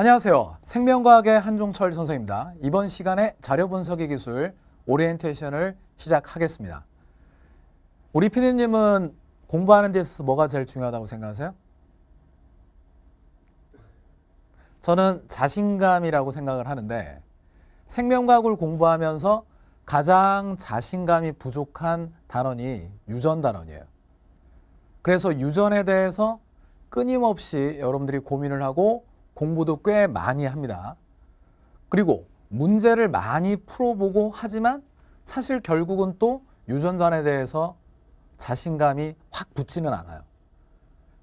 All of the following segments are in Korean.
안녕하세요. 생명과학의 한종철 선생입니다. 이번 시간에 자료 분석의 기술 오리엔테이션을 시작하겠습니다. 우리 피디님은 공부하는 데 있어서 뭐가 제일 중요하다고 생각하세요? 저는 자신감이라고 생각을 하는데 생명과학을 공부하면서 가장 자신감이 부족한 단원이 유전 단원이에요. 그래서 유전에 대해서 끊임없이 여러분들이 고민을 하고 공부도 꽤 많이 합니다. 그리고 문제를 많이 풀어보고 하지만 사실 결국은 또 유전자에 대해서 자신감이 확 붙지는 않아요.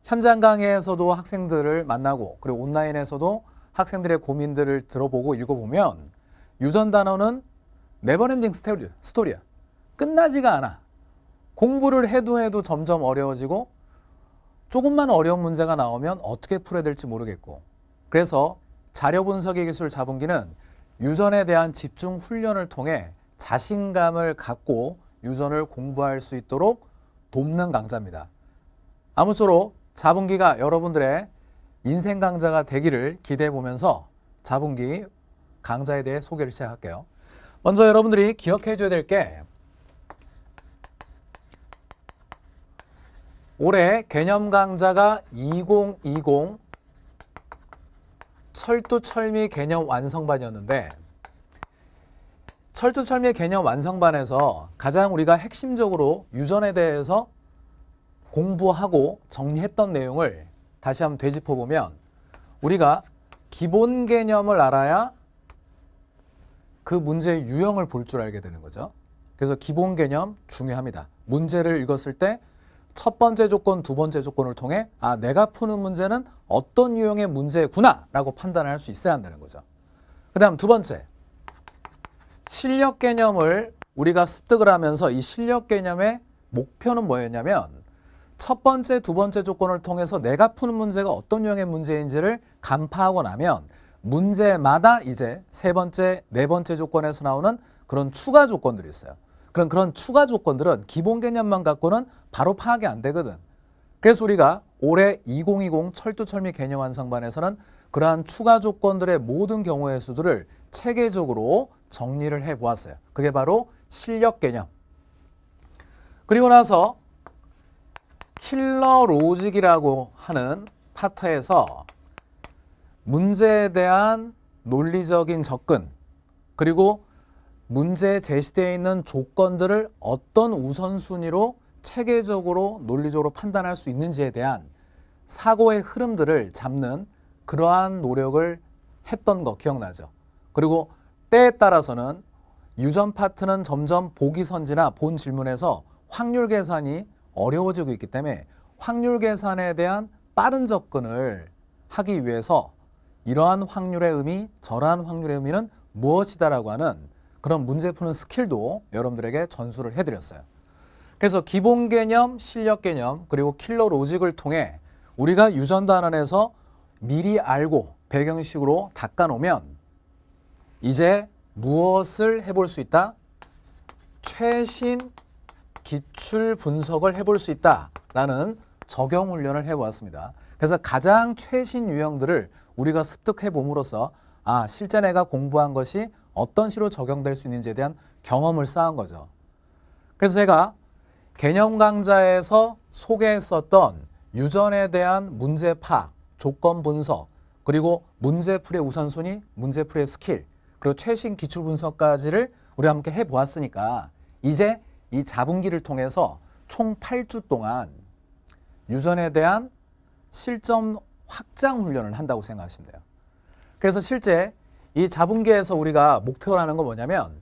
현장 강의에서도 학생들을 만나고 그리고 온라인에서도 학생들의 고민들을 들어보고 읽어보면 유전 단어는 네버랜딩 스토리, 스토리야. 끝나지가 않아. 공부를 해도 해도 점점 어려워지고 조금만 어려운 문제가 나오면 어떻게 풀어야 될지 모르겠고 그래서 자료 분석의 기술 자분기는 유전에 대한 집중 훈련을 통해 자신감을 갖고 유전을 공부할 수 있도록 돕는 강좌입니다. 아무쪼록 자분기가 여러분들의 인생 강좌가 되기를 기대해 보면서 자분기 강좌에 대해 소개를 시작할게요. 먼저 여러분들이 기억해 줘야 될 게 올해 개념 강좌가 2020 철두 철미 개념 완성반이었는데 철두 철미 개념 완성반에서 가장 우리가 핵심적으로 유전에 대해서 공부하고 정리했던 내용을 다시 한번 되짚어 보면 우리가 기본 개념을 알아야 그 문제의 유형을 볼 줄 알게 되는 거죠. 그래서 기본 개념 중요합니다. 문제를 읽었을 때첫 번째 조건, 두 번째 조건을 통해 아, 내가 푸는 문제는 어떤 유형의 문제구나라고 판단할수 있어야 한다는 거죠. 그 다음 두 번째, 실력 개념을 우리가 습득을 하면서 이 실력 개념의 목표는 뭐였냐면 첫 번째, 두 번째 조건을 통해서 내가 푸는 문제가 어떤 유형의 문제인지를 간파하고 나면 문제마다 이제 세 번째, 네 번째 조건에서 나오는 그런 추가 조건들이 있어요. 그런 그런 추가 조건들은 기본 개념만 갖고는 바로 파악이 안 되거든. 그래서 우리가 올해 2020 철두철미 개념 완성반에서는 그러한 추가 조건들의 모든 경우의 수들을 체계적으로 정리를 해 보았어요. 그게 바로 실력 개념. 그리고 나서 킬러 로직이라고 하는 파트에서 문제에 대한 논리적인 접근 그리고 문제에 제시되어 있는 조건들을 어떤 우선순위로 체계적으로 논리적으로 판단할 수 있는지에 대한 사고의 흐름들을 잡는 그러한 노력을 했던 거 기억나죠? 그리고 때에 따라서는 유전 파트는 점점 보기 선지나 본 질문에서 확률 계산이 어려워지고 있기 때문에 확률 계산에 대한 빠른 접근을 하기 위해서 이러한 확률의 의미, 저러한 확률의 의미는 무엇이다라고 하는 그런 문제 푸는 스킬도 여러분들에게 전수를 해드렸어요. 그래서 기본 개념, 실력 개념, 그리고 킬러 로직을 통해 우리가 유전단 안에서 미리 알고 배경식으로 닦아놓으면 이제 무엇을 해볼 수 있다? 최신 기출 분석을 해볼 수 있다라는 적용 훈련을 해보았습니다. 그래서 가장 최신 유형들을 우리가 습득해 봄으로써 아 실제 내가 공부한 것이 어떤 식으로 적용될 수 있는지에 대한 경험을 쌓은 거죠. 그래서 제가 개념 강좌에서 소개했었던 유전에 대한 문제 파악, 조건 분석, 그리고 문제풀의 우선순위, 문제풀의 스킬, 그리고 최신 기출 분석까지를 우리 함께 해보았으니까 이제 이 자분기를 통해서 총 8주 동안 유전에 대한 실전 확장 훈련을 한다고 생각하시면 돼요. 그래서 실제 이자분계에서 우리가 목표라는 건 뭐냐면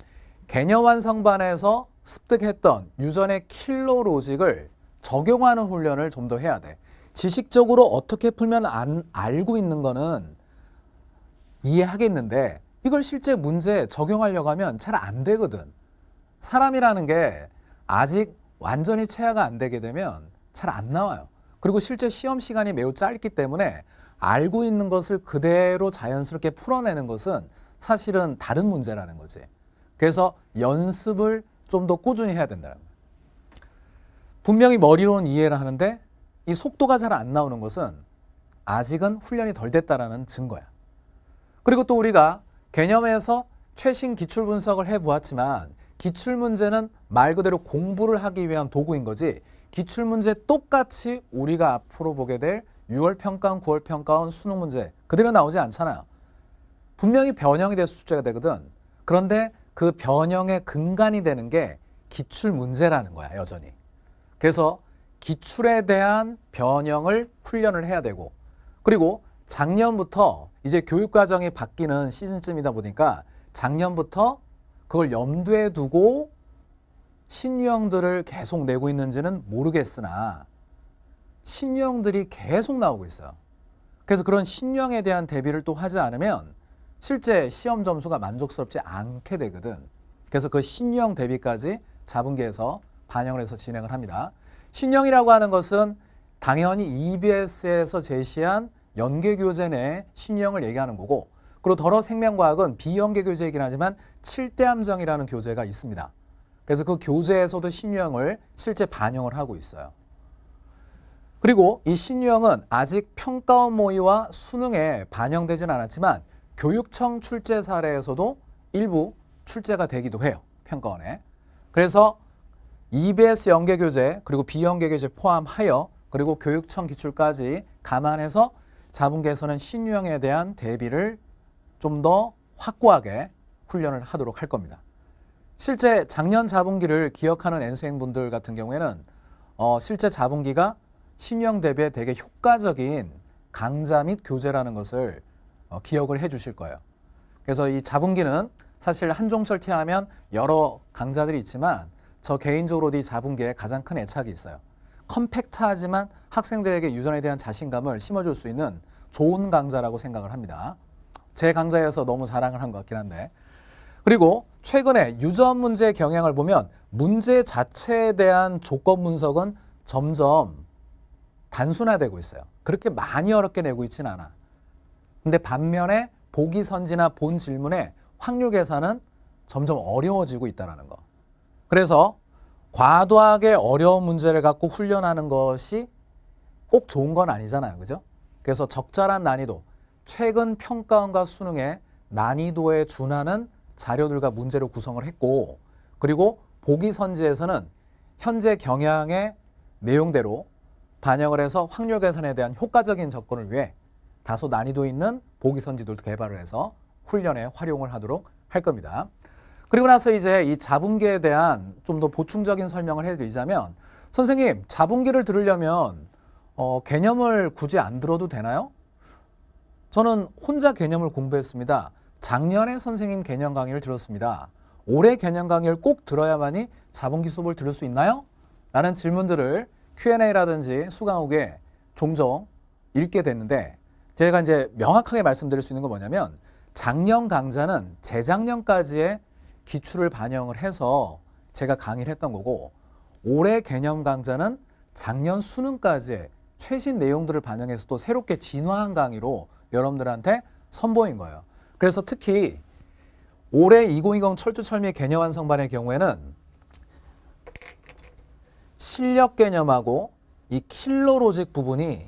개념 완성반에서 습득했던 유전의 킬러 로직을 적용하는 훈련을 좀 더 해야 돼. 지식적으로 어떻게 풀면 안, 알고 있는 거는 이해하겠는데 이걸 실제 문제에 적용하려고 하면 잘 안 되거든. 사람이라는 게 아직 완전히 체화가 안 되게 되면 잘 안 나와요. 그리고 실제 시험 시간이 매우 짧기 때문에 알고 있는 것을 그대로 자연스럽게 풀어내는 것은 사실은 다른 문제라는 거지. 그래서 연습을 좀 더 꾸준히 해야 된다는 거예요. 분명히 머리로는 이해를 하는데 이 속도가 잘 안 나오는 것은 아직은 훈련이 덜 됐다라는 증거야. 그리고 또 우리가 개념에서 최신 기출 분석을 해보았지만 기출 문제는 말 그대로 공부를 하기 위한 도구인 거지 기출 문제 똑같이 우리가 앞으로 보게 될 6월 평가원, 9월 평가원, 수능 문제 그대로 나오지 않잖아요. 분명히 변형이 돼서 출제가 되거든. 그런데 그 변형의 근간이 되는 게 기출 문제라는 거야, 여전히. 그래서 기출에 대한 변형을 훈련을 해야 되고 그리고 작년부터 이제 교육과정이 바뀌는 시즌쯤이다 보니까 작년부터 그걸 염두에 두고 신유형들을 계속 내고 있는지는 모르겠으나 신형들이 계속 나오고 있어요. 그래서 그런 신형에 대한 대비를 또 하지 않으면 실제 시험 점수가 만족스럽지 않게 되거든. 그래서 그 신형 대비까지 자분계에서 반영을 해서 진행을 합니다. 신형이라고 하는 것은 당연히 EBS에서 제시한 연계교재 내 신형을 얘기하는 거고 그리고 더러 생명과학은 비연계 교재이긴 하지만 7대 함정이라는 교재가 있습니다. 그래서 그 교재에서도 신형을 실제 반영을 하고 있어요. 그리고 이 신유형은 아직 평가원 모의와 수능에 반영되진 않았지만 교육청 출제 사례에서도 일부 출제가 되기도 해요. 평가원에. 그래서 EBS 연계교재 그리고 비연계교재 포함하여 그리고 교육청 기출까지 감안해서 자문계에서는 신유형에 대한 대비를 좀 더 확고하게 훈련을 하도록 할 겁니다. 실제 작년 자본기를 기억하는 N수행분들 같은 경우에는 어, 실제 자본기가 신형 대비에 되게 효과적인 강좌 및 교재라는 것을 어, 기억을 해 주실 거예요. 그래서 이 자분기는 사실 한종철 티 하면 여러 강좌들이 있지만 저개인적으로이 자분기에 가장 큰 애착이 있어요. 컴팩트하지만 학생들에게 유전에 대한 자신감을 심어줄 수 있는 좋은 강좌라고 생각을 합니다. 제 강좌에서 너무 자랑을 한 것 같긴 한데 그리고 최근에 유전 문제 경향을 보면 문제 자체에 대한 조건 분석은 점점 단순화되고 있어요. 그렇게 많이 어렵게 내고 있진 않아. 근데 반면에 보기 선지나 본질문에 확률 계산은 점점 어려워지고 있다는 거. 그래서 과도하게 어려운 문제를 갖고 훈련하는 것이 꼭 좋은 건 아니잖아요. 그죠? 그래서 적절한 난이도, 최근 평가원과 수능의 난이도에 준하는 자료들과 문제를 구성을 했고 그리고 보기 선지에서는 현재 경향의 내용대로 반영을 해서 확률 개선에 대한 효과적인 접근을 위해 다소 난이도 있는 보기 선지도를 개발을 해서 훈련에 활용을 하도록 할 겁니다. 그리고 나서 이제 이 자분기에 대한 좀 더 보충적인 설명을 해드리자면 선생님 자분기를 들으려면 어, 개념을 굳이 안 들어도 되나요? 저는 혼자 개념을 공부했습니다. 작년에 선생님 개념 강의를 들었습니다. 올해 개념 강의를 꼭 들어야만이 자본기 수업을 들을 수 있나요? 라는 질문들을 Q&A라든지 수강 후에 종종 읽게 됐는데 제가 이제 명확하게 말씀드릴 수 있는 건 뭐냐면 작년 강좌는 재작년까지의 기출을 반영을 해서 제가 강의를 했던 거고 올해 개념 강좌는 작년 수능까지의 최신 내용들을 반영해서 또 새롭게 진화한 강의로 여러분들한테 선보인 거예요. 그래서 특히 올해 2020철두철미 개념 완성반의 경우에는 실력 개념하고 이 킬러 로직 부분이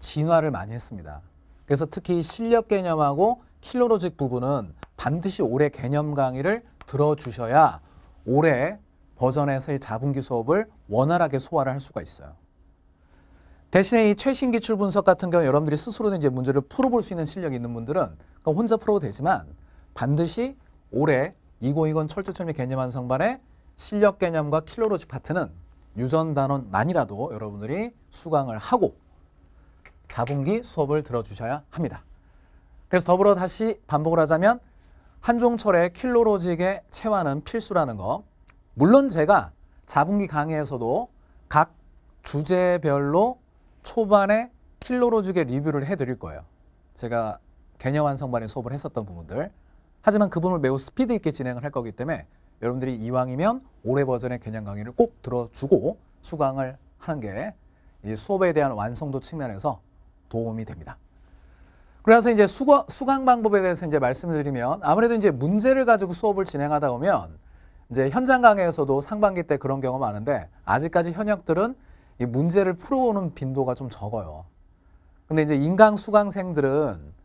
진화를 많이 했습니다. 그래서 특히 실력 개념하고 킬러 로직 부분은 반드시 올해 개념 강의를 들어주셔야 올해 버전에서의 자분기 수업을 원활하게 소화를 할 수가 있어요. 대신에 이 최신 기출 분석 같은 경우 여러분들이 스스로 이제 문제를 풀어볼 수 있는 실력이 있는 분들은 혼자 풀어도 되지만 반드시 올해 2020 철저철미 개념 완성반의 실력 개념과 킬러로직 파트는 유전 단원만이라도 여러분들이 수강을 하고 자분기 수업을 들어주셔야 합니다. 그래서 더불어 다시 반복을 하자면 한종철의 킬로로직의 체화는 필수라는 거 물론 제가 자분기 강의에서도 각 주제별로 초반에 킬로로직의 리뷰를 해드릴 거예요. 제가 개념 완성반에 수업을 했었던 부분들 하지만 그 부분을 매우 스피드 있게 진행을 할 거기 때문에 여러분들이 이왕이면 올해 버전의 개념 강의를 꼭 들어주고 수강을 하는 게 수업에 대한 완성도 측면에서 도움이 됩니다. 그래서 이제 수거, 수강 방법에 대해서 이제 말씀드리면 아무래도 이제 문제를 가지고 수업을 진행하다 보면 이제 현장 강의에서도 상반기 때 그런 경우 많은데 아직까지 현역들은 이 문제를 풀어오는 빈도가 좀 적어요. 근데 이제 인강 수강생들은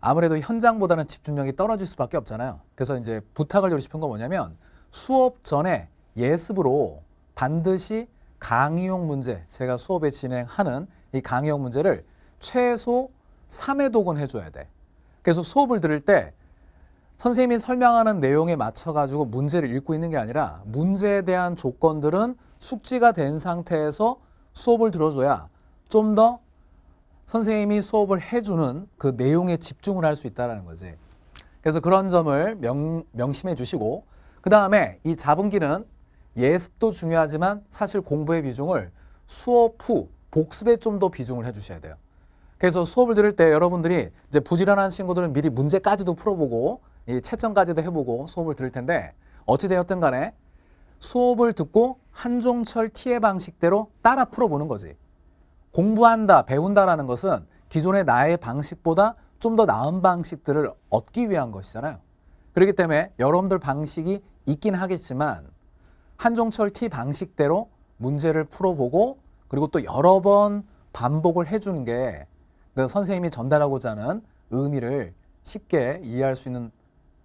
아무래도 현장보다는 집중력이 떨어질 수밖에 없잖아요. 그래서 이제 부탁을 드리고 싶은 건 뭐냐면 수업 전에 예습으로 반드시 강의용 문제, 제가 수업에 진행하는 이 강의용 문제를 최소 3회 독은 해줘야 돼. 그래서 수업을 들을 때 선생님이 설명하는 내용에 맞춰가지고 문제를 읽고 있는 게 아니라 문제에 대한 조건들은 숙지가 된 상태에서 수업을 들어줘야 좀 더 선생님이 수업을 해주는 그 내용에 집중을 할 수 있다는 거지. 그래서 그런 점을 명, 명심해 주시고 그 다음에 이 자분기는 예습도 중요하지만 사실 공부의 비중을 수업 후 복습에 좀 더 비중을 해주셔야 돼요. 그래서 수업을 들을 때 여러분들이 이제 부지런한 친구들은 미리 문제까지도 풀어보고 이 채점까지도 해보고 수업을 들을 텐데 어찌되었든 간에 수업을 듣고 한종철 티의 방식대로 따라 풀어보는 거지. 공부한다, 배운다라는 것은 기존의 나의 방식보다 좀 더 나은 방식들을 얻기 위한 것이잖아요. 그렇기 때문에 여러분들 방식이 있긴 하겠지만 한종철 T 방식대로 문제를 풀어보고 그리고 또 여러 번 반복을 해주는 게 선생님이 전달하고자 하는 의미를 쉽게 이해할 수 있는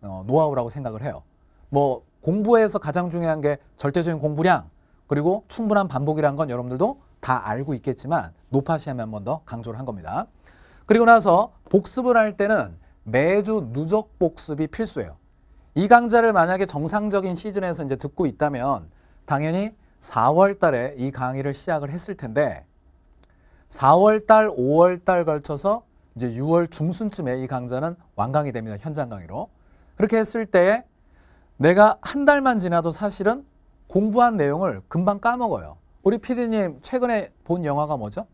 어, 노하우라고 생각을 해요. 뭐 공부에서 가장 중요한 게 절대적인 공부량 그리고 충분한 반복이란 건 여러분들도 다 알고 있겠지만 노파시험에 한 번 더 강조를 한 겁니다. 그리고 나서 복습을 할 때는 매주 누적 복습이 필수예요. 이 강좌를 만약에 정상적인 시즌에서 이제 듣고 있다면 당연히 4월 달에 이 강의를 시작을 했을 텐데 4월 달, 5월 달 걸쳐서 이제 6월 중순쯤에 이 강좌는 완강이 됩니다. 현장 강의로. 그렇게 했을 때 내가 한 달만 지나도 사실은 공부한 내용을 금방 까먹어요. 우리 피디님 최근에 본 영화가 뭐죠?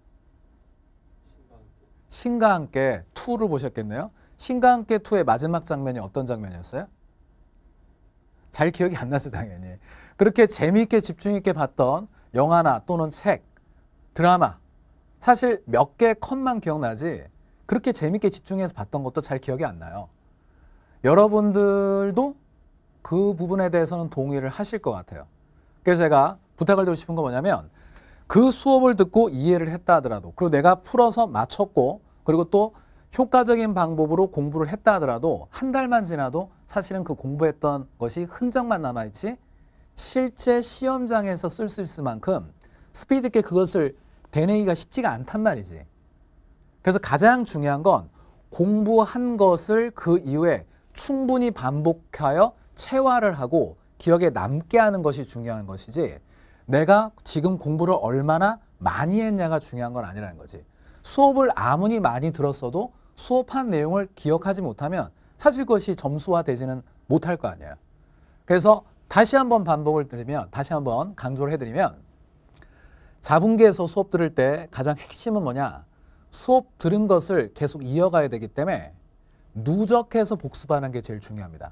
신과 함께 2를 보셨겠네요. 신과 함께 2의 마지막 장면이 어떤 장면이었어요? 잘 기억이 안나서 당연히. 그렇게 재미있게 집중있게 봤던 영화나 또는 책, 드라마, 사실 몇 개 컷만 기억나지 그렇게 재미있게 집중해서 봤던 것도 잘 기억이 안 나요. 여러분들도 그 부분에 대해서는 동의를 하실 것 같아요. 그래서 제가 부탁을 드리고 싶은 건 뭐냐면 그 수업을 듣고 이해를 했다 하더라도 그리고 내가 풀어서 맞췄고 그리고 또 효과적인 방법으로 공부를 했다 하더라도 한 달만 지나도 사실은 그 공부했던 것이 흔적만 남아있지 실제 시험장에서 쓸 수 있을 만큼 스피드 있게 그것을 되내기가 쉽지가 않단 말이지. 그래서 가장 중요한 건 공부한 것을 그 이후에 충분히 반복하여 체화를 하고 기억에 남게 하는 것이 중요한 것이지 내가 지금 공부를 얼마나 많이 했냐가 중요한 건 아니라는 거지. 수업을 아무리 많이 들었어도 수업한 내용을 기억하지 못하면 사실 그것이 점수화 되지는 못할 거 아니에요. 그래서 다시 한번 반복을 드리면 다시 한번 강조를 해드리면 자분계에서 수업 들을 때 가장 핵심은 뭐냐 수업 들은 것을 계속 이어가야 되기 때문에 누적해서 복습하는 게 제일 중요합니다.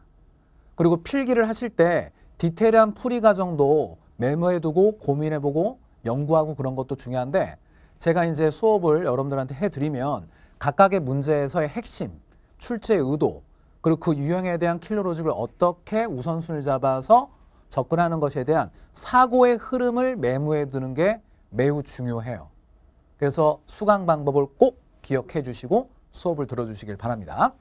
그리고 필기를 하실 때 디테일한 풀이 과정도 메모해두고 고민해보고 연구하고 그런 것도 중요한데 제가 이제 수업을 여러분들한테 해드리면 각각의 문제에서의 핵심, 출제 의도, 그리고 그 유형에 대한 킬러로직을 어떻게 우선순위를 잡아서 접근하는 것에 대한 사고의 흐름을 메모해 두는 게 매우 중요해요. 그래서 수강 방법을 꼭 기억해 주시고 수업을 들어주시길 바랍니다.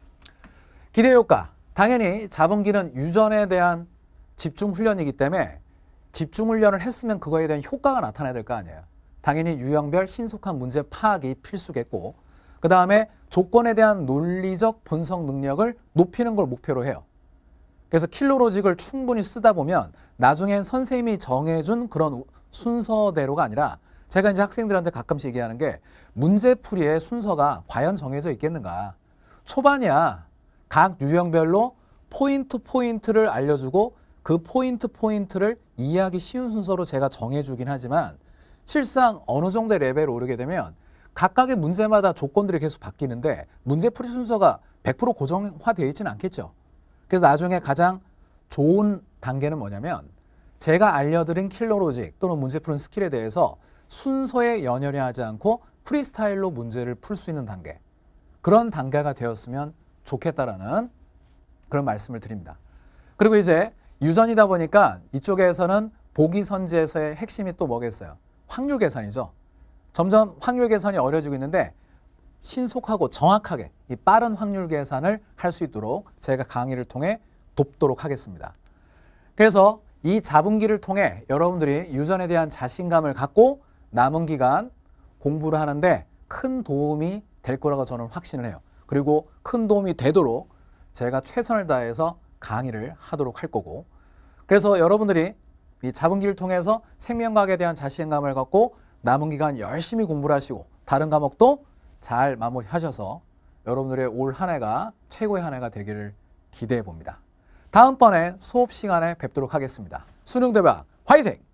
기대 효과. 당연히 자본기는 유전에 대한 집중 훈련이기 때문에 집중 훈련을 했으면 그거에 대한 효과가 나타나야 될 거 아니에요. 당연히 유형별 신속한 문제 파악이 필수겠고 그 다음에 조건에 대한 논리적 분석 능력을 높이는 걸 목표로 해요. 그래서 킬로로직을 충분히 쓰다 보면 나중엔 선생님이 정해준 그런 순서대로가 아니라 제가 이제 학생들한테 가끔씩 얘기하는 게 문제풀이의 순서가 과연 정해져 있겠는가. 초반이야. 각 유형별로 포인트 포인트를 알려주고 그 포인트 포인트를 이해하기 쉬운 순서로 제가 정해주긴 하지만 실상 어느 정도의 레벨을 오르게 되면 각각의 문제마다 조건들이 계속 바뀌는데 문제풀이 순서가 100% 고정화되어 있지는 않겠죠. 그래서 나중에 가장 좋은 단계는 뭐냐면 제가 알려드린 킬러로직 또는 문제푸는 스킬에 대해서 순서에 연연해 하지 않고 프리스타일로 문제를 풀 수 있는 단계 그런 단계가 되었으면 좋겠다라는 그런 말씀을 드립니다. 그리고 이제 유전이다 보니까 이쪽에서는 보기 선지에서의 핵심이 또 뭐겠어요? 확률 계산이죠. 점점 확률 계산이 어려지고 있는데 신속하고 정확하게 이 빠른 확률 계산을 할 수 있도록 제가 강의를 통해 돕도록 하겠습니다. 그래서 이 자분기를 통해 여러분들이 유전에 대한 자신감을 갖고 남은 기간 공부를 하는데 큰 도움이 될 거라고 저는 확신을 해요. 그리고 큰 도움이 되도록 제가 최선을 다해서 강의를 하도록 할 거고 그래서 여러분들이 이 자분기를 통해서 생명과학에 대한 자신감을 갖고 남은 기간 열심히 공부를 하시고 다른 과목도 잘 마무리하셔서 여러분들의 올 한 해가 최고의 한 해가 되기를 기대해 봅니다. 다음번에 수업 시간에 뵙도록 하겠습니다. 수능 대박 화이팅!